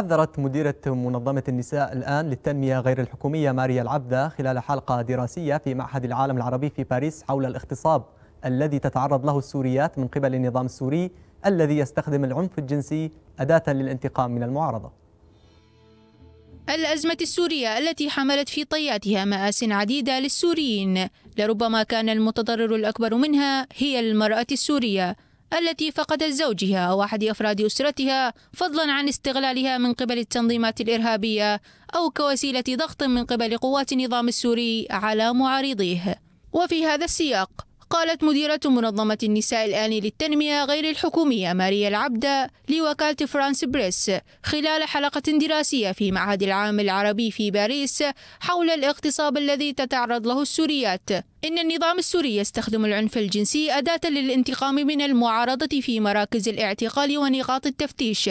حذرت مديرة منظمة النساء الآن للتنمية غير الحكومية ماريا العبدة خلال حلقة دراسية في معهد العالم العربي في باريس حول الاغتصاب الذي تتعرض له السوريات من قبل النظام السوري الذي يستخدم العنف الجنسي أداة للانتقام من المعارضة الأزمة السورية التي حملت في طياتها مآس عديدة للسوريين لربما كان المتضرر الأكبر منها هي المرأة السورية التي فقدت زوجها أو أحد أفراد أسرتها فضلا عن استغلالها من قبل التنظيمات الإرهابية أو كوسيلة ضغط من قبل قوات النظام السوري على معارضيه وفي هذا السياق قالت مديرة منظمة النساء الآن للتنمية غير الحكومية ماريا العبدة لوكالة فرانس بريس خلال حلقة دراسية في معهد العام العربي في باريس حول الاغتصاب الذي تتعرض له السوريات إن النظام السوري يستخدم العنف الجنسي أداة للانتقام من المعارضة في مراكز الاعتقال ونقاط التفتيش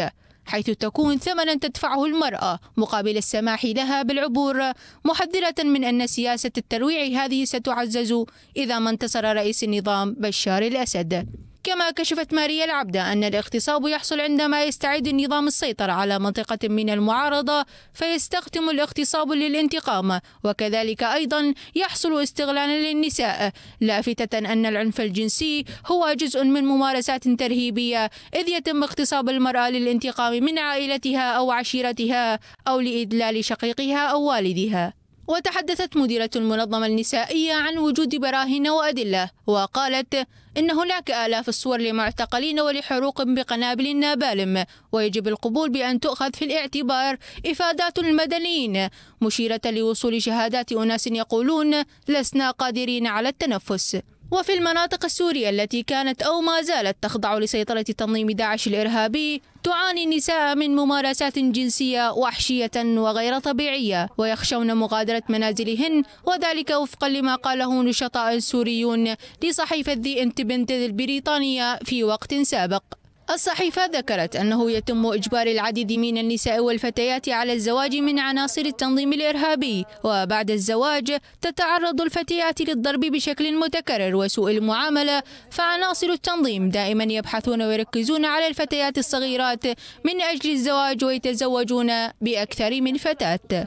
حيث تكون ثمنا تدفعه المرأة مقابل السماح لها بالعبور محذرة من أن سياسة الترويع هذه ستعزز إذا ما انتصر رئيس النظام بشار الأسد كما كشفت ماريا العبدة أن الاغتصاب يحصل عندما يستعيد النظام السيطرة على منطقة من المعارضة فيستخدم الاغتصاب للانتقام وكذلك أيضا يحصل استغلالا للنساء لافتة أن العنف الجنسي هو جزء من ممارسات ترهيبية إذ يتم اغتصاب المرأة للانتقام من عائلتها أو عشيرتها أو لإدلال شقيقها أو والدها وتحدثت مديرة المنظمة النسائية عن وجود براهين وأدلة وقالت إن هناك آلاف الصور لمعتقلين ولحروق بقنابل نابالم ويجب القبول بأن تؤخذ في الاعتبار إفادات المدنيين مشيرة لوصول شهادات أناس يقولون لسنا قادرين على التنفس وفي المناطق السورية التي كانت أو ما زالت تخضع لسيطرة تنظيم داعش الإرهابي تعاني النساء من ممارسات جنسية وحشية وغير طبيعية ويخشون مغادرة منازلهن وذلك وفقا لما قاله نشطاء سوريون لصحيفة ذي انتبنت البريطانية في وقت سابق الصحيفة ذكرت أنه يتم إجبار العديد من النساء والفتيات على الزواج من عناصر التنظيم الإرهابي وبعد الزواج تتعرض الفتيات للضرب بشكل متكرر وسوء المعاملة فعناصر التنظيم دائما يبحثون ويركزون على الفتيات الصغيرات من أجل الزواج ويتزوجون بأكثر من فتاة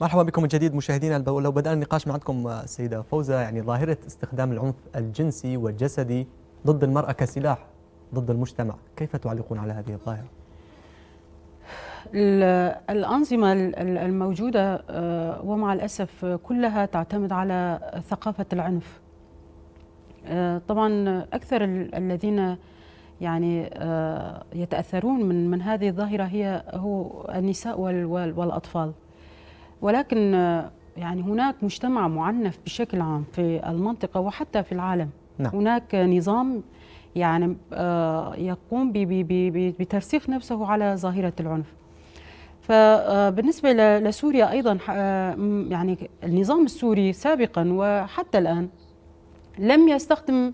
مرحبا بكم من جديد مشاهدينا لو بدأنا النقاش معكم السيدة آه، فوزة يعني ظاهرة استخدام العنف الجنسي والجسدي ضد المرأة كسلاح ضد المجتمع كيف تعلقون على هذه الظاهرة؟ الأنظمة الموجودة آه، ومع الأسف كلها تعتمد على ثقافة العنف آه، طبعا أكثر الذين يعني يتأثرون من من هذه الظاهرة هي هو النساء والأطفال ولكن يعني هناك مجتمع معنف بشكل عام في المنطقة وحتى في العالم نعم. هناك نظام يعني آه، يقوم بترسيخ نفسه على ظاهرة العنف فبالنسبة آه، لسوريا أيضا آه، يعني النظام السوري سابقا وحتى الآن لم يستخدم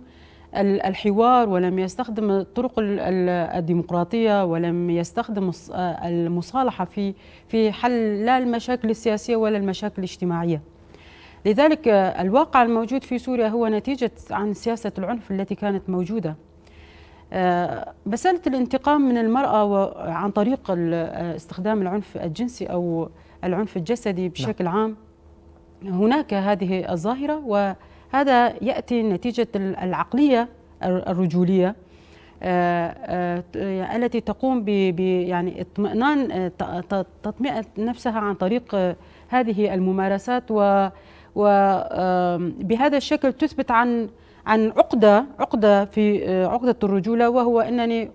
الحوار ولم يستخدم الطرق الديمقراطيه ولم يستخدم آه، المصالحه في في حل لا المشاكل السياسيه ولا المشاكل الاجتماعيه. لذلك آه، الواقع الموجود في سوريا هو نتيجه عن سياسه العنف التي كانت موجوده. مساله آه، الانتقام من المراه عن طريق استخدام العنف الجنسي او العنف الجسدي نعم. بشكل عام هناك هذه الظاهره و هذا يأتي نتيجة العقلية الرجولية آه، آه، التي تقوم ب يعني اطمئنان آه، تطمئن نفسها عن طريق هذه الممارسات و وبهذا الشكل تثبت عن عن عقدة عقدة في عقدة الرجولة وهو أنني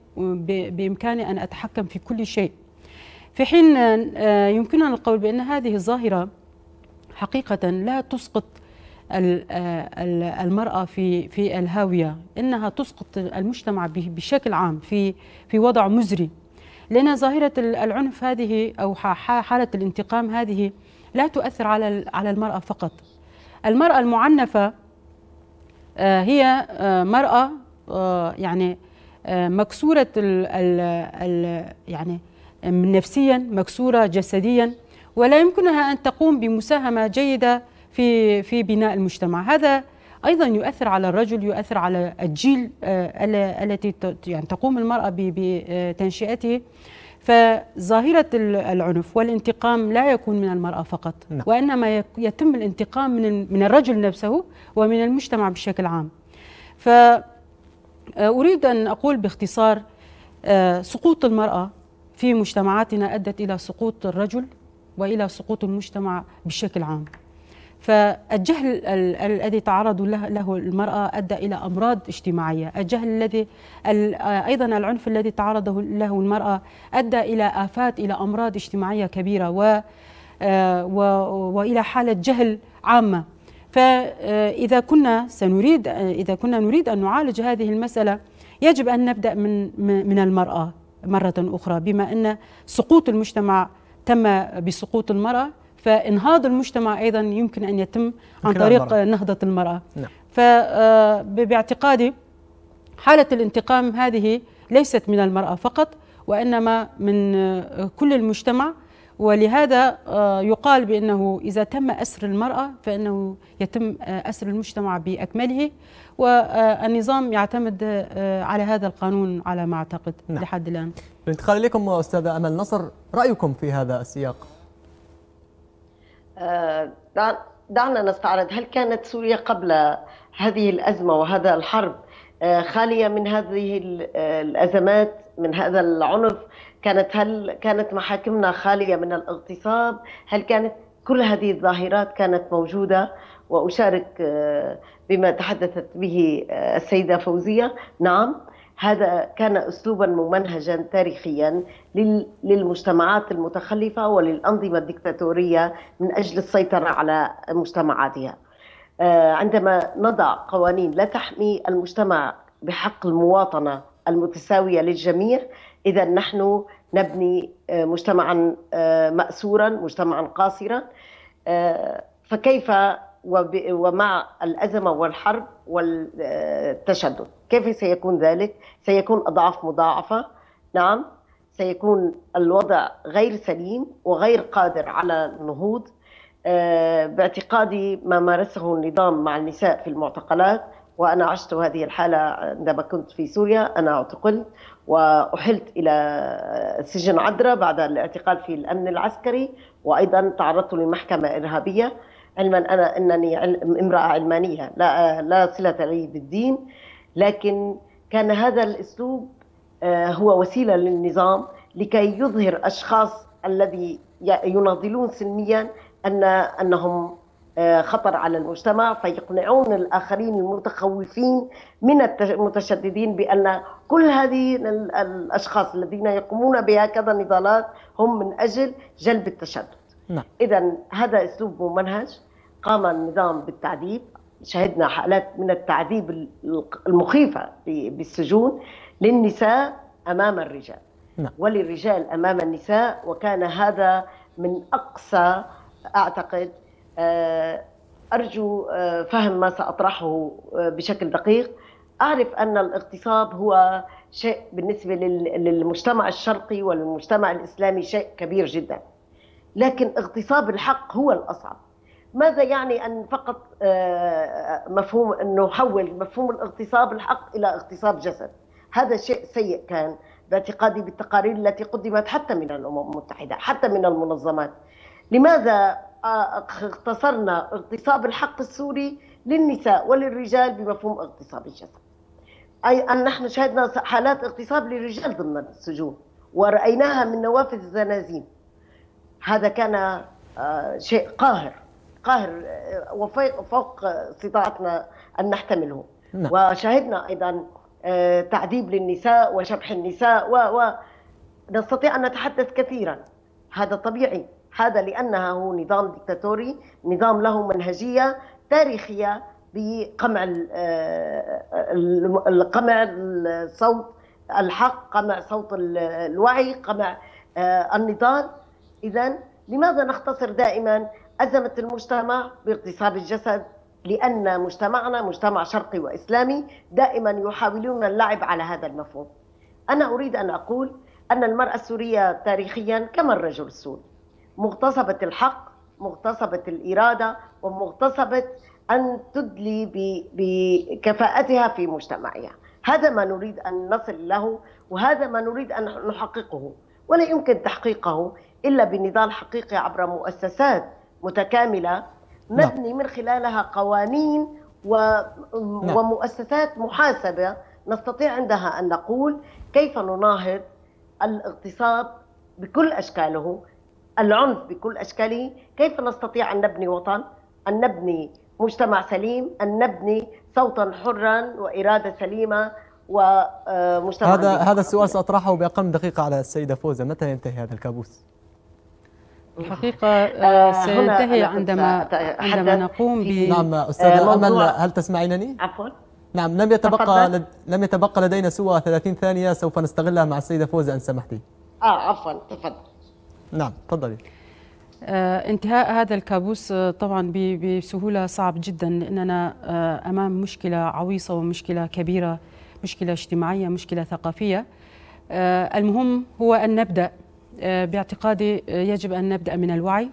بإمكاني أن أتحكم في كل شيء في حين يمكننا القول بأن هذه الظاهرة حقيقة لا تسقط المرأة في في الهاوية إنها تسقط المجتمع بشكل عام في في وضع مزري لأن ظاهرة العنف هذه أو حالة الانتقام هذه لا تؤثر على على المرأة فقط المرأة المعنفة آه، هي آه، مرأة آه، يعني مكسورة الـ الـ يعني نفسيا مكسورة جسديا ولا يمكنها أن تقوم بمساهمة جيدة في في بناء المجتمع هذا ايضا يؤثر على الرجل يؤثر على الجيل آه، التي يعني تقوم المراه بتنشئته آه، فظاهرة العنف والانتقام لا يكون من المرأة فقط لا. نعم. وإنما يتم الانتقام من من الرجل نفسه ومن المجتمع بشكل عام فأريد آه، أن أقول باختصار سقوط المرأة في مجتمعاتنا أدت إلى سقوط الرجل وإلى سقوط المجتمع بشكل عام فالجهل الذي تعرض له المرأة أدى إلى أمراض اجتماعية الجهل الذي آه، أيضا العنف الذي تعرض له المرأة أدى إلى آفات إلى أمراض اجتماعية كبيرة آه، و وإلى حالة جهل عامة فإذا كنا سنريد إذا كنا نريد أن نعالج هذه المسألة يجب أن نبدأ من من المرأة مرة أخرى بما أن سقوط المجتمع تم بسقوط المرأة فانهاض المجتمع ايضا يمكن ان يتم عن طريق المرأة. نهضه المراه نعم. آه، باعتقادي حاله الانتقام هذه ليست من المراه فقط وانما من آه، كل المجتمع ولهذا آه، يقال بانه اذا تم اسر المراه فانه يتم اسر المجتمع باكمله والنظام يعتمد على هذا القانون على ما اعتقد نعم. لحد الان. بالانتقال اليكم استاذه امل نصر رايكم في هذا السياق؟ آه، دعنا نستعرض هل كانت سوريا قبل هذه الأزمة وهذا الحرب آه، خالية من هذه آه، الأزمات من هذا العنف كانت هل كانت محاكمنا خالية من الاغتصاب هل كانت كل هذه الظاهرات كانت موجودة وأشارك بما تحدثت به السيدة فوزية نعم هذا كان اسلوبا ممنهجا تاريخيا للمجتمعات المتخلفه وللانظمه الدكتاتوريه من اجل السيطره على مجتمعاتها. آه، عندما نضع قوانين لا تحمي المجتمع بحق المواطنه المتساويه للجميع اذا نحن نبني آه، مجتمعا آه، ماسورا، مجتمعا قاصرا فكيف ومع الأزمة والحرب والتشدد كيف سيكون ذلك؟ سيكون أضعاف مضاعفة نعم سيكون الوضع غير سليم وغير قادر على النهوض آه، باعتقادي ما مارسه النظام مع النساء في المعتقلات وأنا عشت هذه الحالة عندما كنت في سوريا أنا اعتقلت وأحلت إلى سجن عدرا بعد الاعتقال في الأمن العسكري وأيضا تعرضت لمحكمة إرهابية علما انا انني امراه علمانيه لا لا صله لي بالدين لكن كان هذا الاسلوب آه، هو وسيله للنظام لكي يظهر اشخاص الذي يناضلون سلميا ان انهم آه، خطر على المجتمع فيقنعون الاخرين المتخوفين من المتشددين بان كل هذه الاشخاص الذين يقومون بهكذا نضالات هم من اجل جلب التشدد نعم اذا هذا اسلوب ممنهج قام النظام بالتعذيب شهدنا حالات من التعذيب المخيفه بالسجون للنساء امام الرجال نعم. وللرجال امام النساء وكان هذا من اقصى اعتقد آه، ارجو آه، فهم ما ساطرحه آه، بشكل دقيق اعرف ان الاغتصاب هو شيء بالنسبه للمجتمع الشرقي والمجتمع الاسلامي شيء كبير جدا لكن اغتصاب الحق هو الأصعب ماذا يعني أن فقط آه، آه، مفهوم أنه حول مفهوم الاغتصاب الحق إلى اغتصاب جسد هذا شيء سيء كان باعتقادي بالتقارير التي قدمت حتى من الأمم المتحدة حتى من المنظمات لماذا آه، اختصرنا اغتصاب الحق السوري للنساء وللرجال بمفهوم اغتصاب الجسد أي أن نحن شهدنا حالات اغتصاب للرجال ضمن السجون ورأيناها من نوافذ الزنازين هذا كان آه، شيء قاهر قاهر آه، وفوق استطاعتنا أن نحتمله نعم. وشاهدنا أيضا آه، تعذيب للنساء وشبح النساء و, و نستطيع أن نتحدث كثيرا هذا طبيعي هذا لأنها هو نظام ديكتاتوري نظام له منهجية تاريخية بقمع قمع الصوت الحق قمع صوت الوعي قمع النضال إذا لماذا نختصر دائما أزمة المجتمع باغتصاب الجسد لأن مجتمعنا مجتمع شرقي وإسلامي دائما يحاولون اللعب على هذا المفهوم أنا أريد أن أقول أن المرأة السورية تاريخيا كما الرجل السوري مغتصبة الحق مغتصبة الإرادة ومغتصبة أن تدلي بكفاءتها في مجتمعها هذا ما نريد أن نصل له وهذا ما نريد أن نحققه ولا يمكن تحقيقه إلا بنضال حقيقي عبر مؤسسات متكاملة نبني نعم. من خلالها قوانين نعم. ومؤسسات محاسبة نستطيع عندها أن نقول كيف نناهض الاغتصاب بكل أشكاله العنف بكل أشكاله كيف نستطيع أن نبني وطن أن نبني مجتمع سليم أن نبني صوتا حرا وإرادة سليمة ومجتمع آه، هذا هذا السؤال سأطرحه بأقل من دقيقة على السيدة فوزة متى ينتهي هذا الكابوس؟ الحقيقة آه، آه، سينتهي عندما عندما نقوم ب نعم أستاذة أمل هل تسمعينني؟ عفوا نعم لم يتبقى لد... لم يتبقى لدينا سوى 30 ثانية سوف نستغلها مع السيدة فوزة إن سمحتي. آه عفوا تفضل. نعم تفضلي. آه انتهاء هذا الكابوس آه، طبعا بسهولة صعب جدا لأننا آه أمام مشكلة عويصة ومشكلة كبيرة مشكلة اجتماعية مشكلة ثقافية آه المهم هو أن نبدأ آه، باعتقادي آه، يجب أن نبدأ من الوعي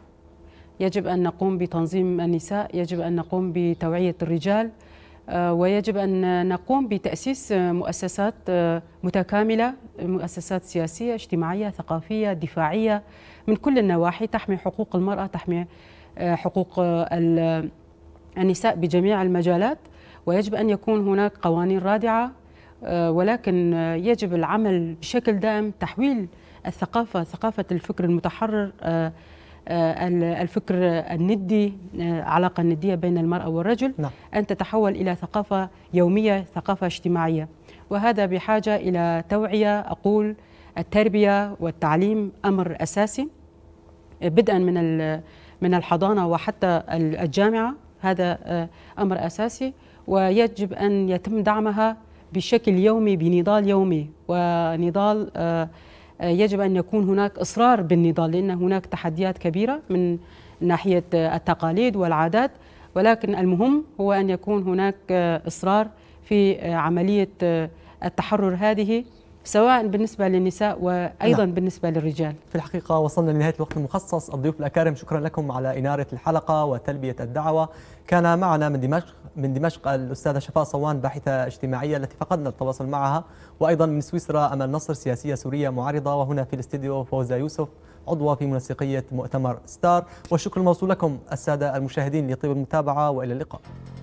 يجب أن نقوم بتنظيم النساء يجب أن نقوم بتوعية الرجال آه، ويجب أن نقوم بتأسيس مؤسسات متكاملة مؤسسات سياسية اجتماعية ثقافية دفاعية من كل النواحي تحمي حقوق المرأة تحمي حقوق النساء بجميع المجالات ويجب أن يكون هناك قوانين رادعة ولكن يجب العمل بشكل دائم تحويل الثقافة ثقافة الفكر المتحرر آه، آه، الفكر الندي آه، علاقة الندية بين المرأة والرجل نعم. أن تتحول إلى ثقافة يومية ثقافة اجتماعية وهذا بحاجة إلى توعية أقول التربية والتعليم أمر أساسي بدءا من من الحضانة وحتى الجامعة هذا أمر أساسي ويجب أن يتم دعمها بشكل يومي بنضال يومي ونضال آه، يجب أن يكون هناك إصرار بالنضال لأن هناك تحديات كبيرة من ناحية آه، التقاليد والعادات ولكن المهم هو أن يكون هناك آه، إصرار في عملية التحرر هذه سواء بالنسبة للنساء وأيضا نعم. بالنسبة للرجال في الحقيقة وصلنا لنهاية الوقت المخصص الضيوف الأكارم شكرا لكم على إنارة الحلقة وتلبية الدعوة كان معنا من دمشق من دمشق الأستاذة شفاء صوان باحثة اجتماعية التي فقدنا التواصل معها وأيضا من سويسرا أمل نصر سياسية سورية معارضة وهنا في الاستديو فوزة يوسف عضوة في منسقية مؤتمر ستار والشكر الموصول لكم السادة المشاهدين لطيب المتابعة وإلى اللقاء